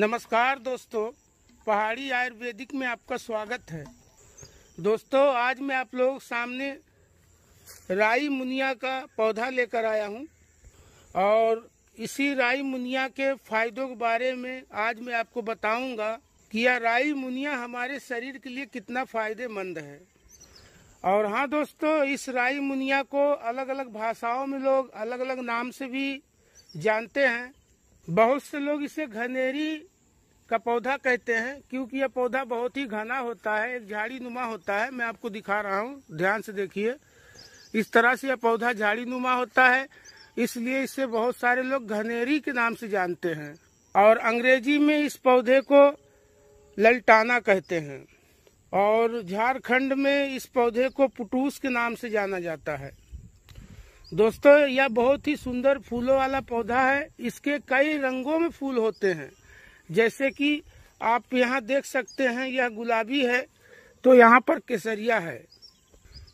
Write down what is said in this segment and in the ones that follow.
नमस्कार दोस्तों पहाड़ी आयुर्वेदिक में आपका स्वागत है दोस्तों आज मैं आप लोग सामने राई मुनिया का पौधा लेकर आया हूं और इसी राई मुनिया के फायदों के बारे में आज मैं आपको बताऊंगा कि यह राई मुनिया हमारे शरीर के लिए कितना फायदेमंद है और हाँ दोस्तों इस राई मुनिया को अलग अलग भाषाओं में लोग अलग अलग नाम से भी जानते हैं बहुत से लोग इसे घनेरी का पौधा कहते हैं क्योंकि यह पौधा बहुत ही घना होता है एक झाड़ी नुमा होता है मैं आपको दिखा रहा हूँ ध्यान से देखिए इस तरह से यह पौधा झाड़ी नुमा होता है इसलिए इसे बहुत सारे लोग घनेरी के नाम से जानते हैं और अंग्रेजी में इस पौधे को ललटाना कहते हैं और झारखंड में इस पौधे को पुटूस के नाम से जाना जाता है दोस्तों यह बहुत ही सुंदर फूलों वाला पौधा है इसके कई रंगों में फूल होते हैं जैसे कि आप यहाँ देख सकते हैं यह गुलाबी है तो यहाँ पर केसरिया है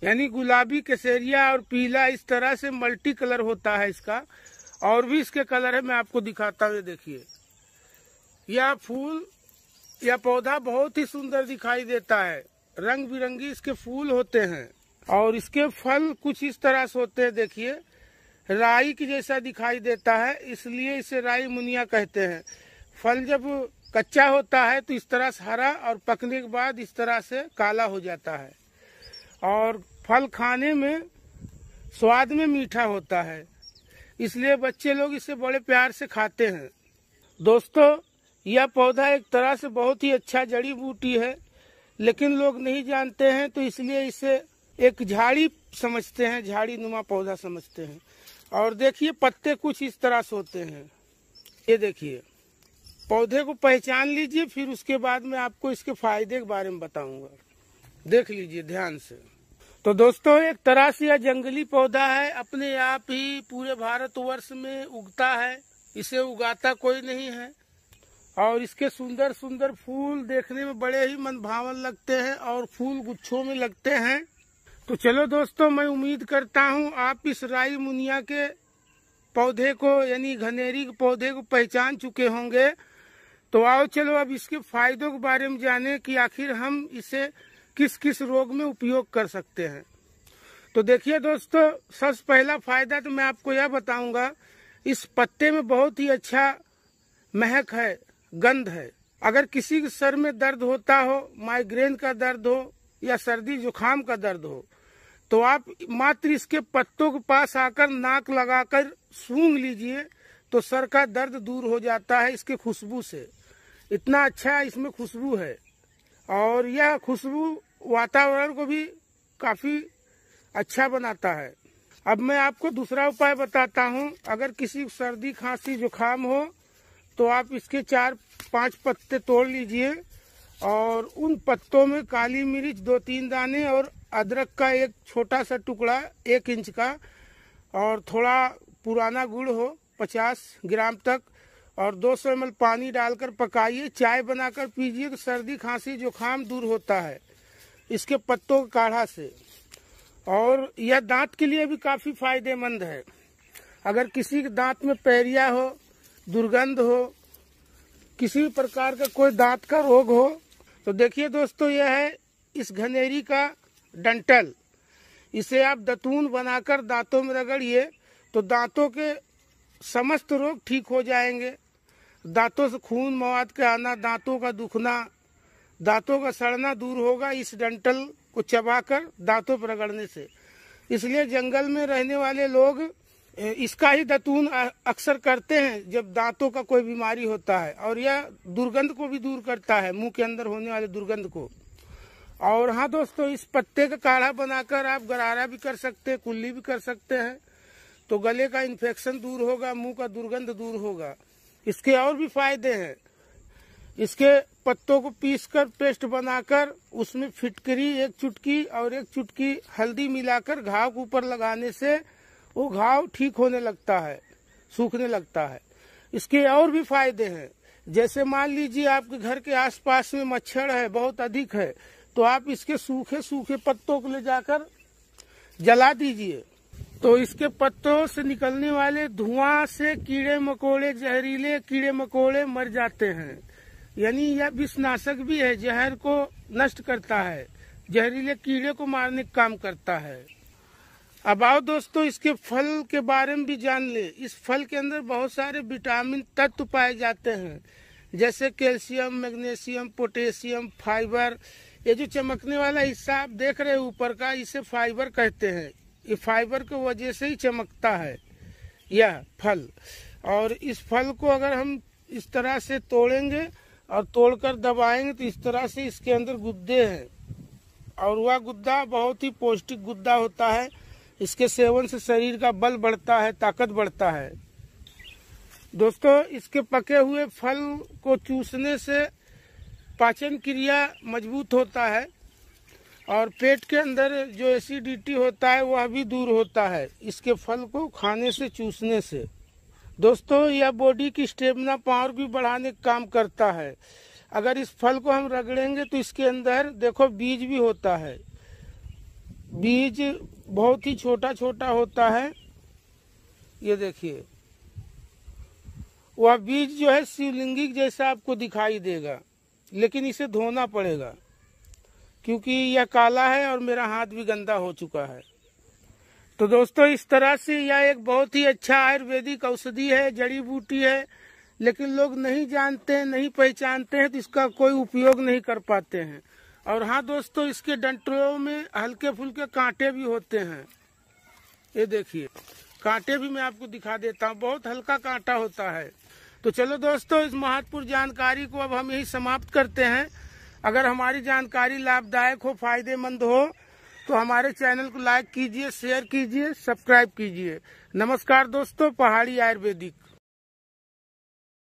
यानी गुलाबी केसरिया और पीला इस तरह से मल्टी कलर होता है इसका और भी इसके कलर है मैं आपको दिखाता हूँ देखिए यह फूल यह पौधा बहुत ही सुंदर दिखाई देता है रंग बिरंगी इसके फूल होते हैं और इसके फल कुछ इस तरह से होते हैं देखिए राई की जैसा दिखाई देता है इसलिए इसे राई मुनिया कहते हैं फल जब कच्चा होता है तो इस तरह से हरा और पकने के बाद इस तरह से काला हो जाता है और फल खाने में स्वाद में मीठा होता है इसलिए बच्चे लोग इसे बड़े प्यार से खाते हैं दोस्तों यह पौधा एक तरह से बहुत ही अच्छा जड़ी बूटी है लेकिन लोग नहीं जानते हैं तो इसलिए इसे एक झाड़ी समझते हैं झाड़ी नुमा पौधा समझते हैं और देखिए पत्ते कुछ इस तरह से होते हैं ये देखिए पौधे को पहचान लीजिए फिर उसके बाद में आपको इसके फायदे के बारे में बताऊंगा देख लीजिए ध्यान से तो दोस्तों एक तरह से यह जंगली पौधा है अपने आप ही पूरे भारतवर्ष में उगता है इसे उगाता कोई नहीं है और इसके सुंदर सुंदर फूल देखने में बड़े ही मन भावन लगते हैं और फूल गुच्छों में लगते हैं तो चलो दोस्तों मैं उम्मीद करता हूँ आप इस राई मुनिया के पौधे को यानी घनेरी के पौधे को पहचान चुके होंगे तो आओ चलो अब इसके फायदों के बारे में जाने कि आखिर हम इसे किस किस रोग में उपयोग कर सकते हैं तो देखिए दोस्तों सबसे पहला फायदा तो मैं आपको यह बताऊंगा इस पत्ते में बहुत ही अच्छा महक है गंध है अगर किसी के सर में दर्द होता हो माइग्रेन का दर्द हो या सर्दी जुकाम का दर्द हो तो आप मात्र इसके पत्तों के पास आकर नाक लगाकर सूंघ लीजिए तो सर का दर्द दूर हो जाता है इसके खुशबू से इतना अच्छा इसमें खुशबू है और यह खुशबू वातावरण को भी काफी अच्छा बनाता है अब मैं आपको दूसरा उपाय बताता हूँ अगर किसी सर्दी खांसी जुकाम हो तो आप इसके चार पांच पत्ते तोड़ लीजिए और उन पत्तों में काली मिर्च दो तीन दाने और अदरक का एक छोटा सा टुकड़ा एक इंच का और थोड़ा पुराना गुड़ हो पचास ग्राम तक और 200 सौ एम पानी डालकर पकाइए चाय बनाकर पीजिए तो सर्दी खांसी जुकाम दूर होता है इसके पत्तों के काढ़ा से और यह दांत के लिए भी काफ़ी फायदेमंद है अगर किसी के दांत में पैरिया हो दुर्गंध हो किसी भी प्रकार का कोई दांत का रोग हो तो देखिए दोस्तों यह है इस घनेरी का डंटल इसे आप दतून बनाकर दांतों में रगड़िए तो दांतों के समस्त रोग ठीक हो जाएंगे दांतों से खून मवाद के आना दांतों का दुखना दांतों का सड़ना दूर होगा इस डंटल को चबाकर दांतों पर रगड़ने से इसलिए जंगल में रहने वाले लोग इसका ही दतून अक्सर करते हैं जब दांतों का कोई बीमारी होता है और यह दुर्गंध को भी दूर करता है मुंह के अंदर होने वाले दुर्गंध को और हाँ दोस्तों इस पत्ते का काढ़ा बनाकर आप गरारा भी कर सकते हैं कुल्ली भी कर सकते हैं तो गले का इन्फेक्शन दूर होगा मुंह का दुर्गंध दूर होगा इसके और भी फायदे हैं इसके पत्तों को पीसकर पेस्ट बनाकर उसमें फिटकरी एक चुटकी और एक चुटकी हल्दी मिलाकर घाव के ऊपर लगाने से वो घाव ठीक होने लगता है सूखने लगता है इसके और भी फायदे हैं जैसे मान लीजिए आपके घर के आसपास में मच्छर है बहुत अधिक है तो आप इसके सूखे सूखे पत्तों को ले जाकर जला दीजिए तो इसके पत्तों से निकलने वाले धुआं से कीड़े मकोड़े जहरीले कीड़े मकोड़े मर जाते हैं यानी यह विषनाशक भी है जहर को नष्ट करता है जहरीले कीड़े को मारने का काम करता है अब आओ दोस्तों इसके फल के बारे में भी जान ले इस फल के अंदर बहुत सारे विटामिन तत्व पाए जाते हैं जैसे कैल्शियम मैग्नीशियम पोटेशियम फाइबर ये जो चमकने वाला हिस्सा आप देख रहे हैं ऊपर का इसे फाइबर कहते हैं ये फाइबर की वजह से ही चमकता है यह फल और इस फल को अगर हम इस तरह से तोड़ेंगे और तोड़कर दबाएंगे तो इस तरह से इसके अंदर गुद्दे हैं और वह गुद्दा बहुत ही पौष्टिक गुद्दा होता है इसके सेवन से शरीर का बल बढ़ता है ताकत बढ़ता है दोस्तों इसके पके हुए फल को चूसने से पाचन क्रिया मजबूत होता है और पेट के अंदर जो एसिडिटी होता है वह भी दूर होता है इसके फल को खाने से चूसने से दोस्तों यह बॉडी की स्टेमिना पावर भी बढ़ाने का काम करता है अगर इस फल को हम रगड़ेंगे तो इसके अंदर देखो बीज भी होता है बीज बहुत ही छोटा छोटा होता है ये देखिए वह बीज जो है शिवलिंगिक जैसा आपको दिखाई देगा लेकिन इसे धोना पड़ेगा क्योंकि यह काला है और मेरा हाथ भी गंदा हो चुका है तो दोस्तों इस तरह से यह एक बहुत ही अच्छा आयुर्वेदिक औषधि है जड़ी बूटी है लेकिन लोग नहीं जानते हैं नहीं पहचानते हैं तो इसका कोई उपयोग नहीं कर पाते हैं और हाँ दोस्तों इसके डंटरों में हल्के फुल्के कांटे भी होते हैं ये देखिए कांटे भी मैं आपको दिखा देता हूँ बहुत हल्का कांटा होता है तो चलो दोस्तों इस महत्वपूर्ण जानकारी को अब हम यही समाप्त करते हैं अगर हमारी जानकारी लाभदायक हो फायदेमंद हो तो हमारे चैनल को लाइक कीजिए शेयर कीजिए सब्सक्राइब कीजिए नमस्कार दोस्तों पहाड़ी आयुर्वेदिक